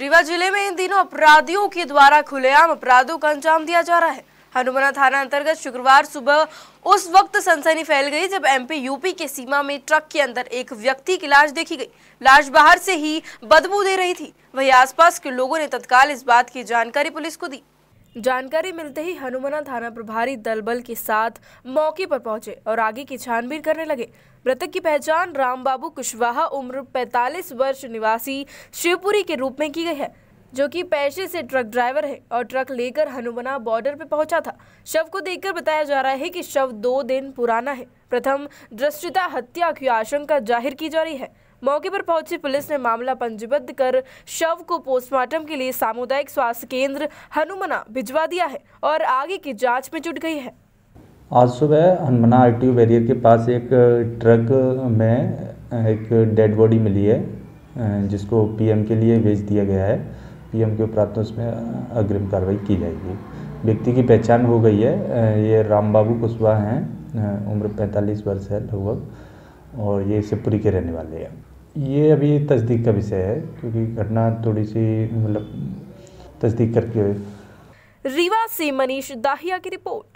रीवा जिले में इन दिनों अपराधियों के द्वारा खुलेआम अपराधों का अंजाम दिया जा रहा है हनुमाना थाना अंतर्गत शुक्रवार सुबह उस वक्त सनसनी फैल गई जब एमपी यूपी के सीमा में ट्रक के अंदर एक व्यक्ति की लाश देखी गई लाश बाहर से ही बदबू दे रही थी वहीं आसपास के लोगों ने तत्काल इस बात की जानकारी पुलिस को दी जानकारी मिलते ही हनुमना थाना प्रभारी दलबल के साथ मौके पर पहुंचे और आगे की छानबीन करने लगे मृतक की पहचान रामबाबू कुशवाहा उम्र 45 वर्ष निवासी शिवपुरी के रूप में की गई है जो कि पैसे से ट्रक ड्राइवर है और ट्रक लेकर हनुमना बॉर्डर पर पहुंचा था शव को देखकर बताया जा रहा है कि शव दो दिन पुराना है प्रथम दृष्टिता हत्या की आशंका जाहिर की जा रही है मौके पर पहुंची पुलिस ने मामला पंजीबद्ध कर शव को पोस्टमार्टम के लिए सामुदायिक स्वास्थ्य केंद्र हनुमना भिजवा दिया है और आगे की जाँच में जुट गई है आज सुबह हनुमना आर टी बैरियर के पास एक ट्रक में एक डेड बॉडी मिली है जिसको पीएम के लिए भेज दिया गया है पीएम के उपरांत उसमें अग्रिम कार्रवाई की जाएगी व्यक्ति की पहचान हो गई है ये राम बाबू कुशवाहा हैं उम्र 45 वर्ष है लगभग और ये शिवपुरी के रहने वाले हैं ये अभी तस्दीक का विषय है क्योंकि घटना थोड़ी सी मतलब तस्दीक करके रीवा से मनीष दाहिया की रिपोर्ट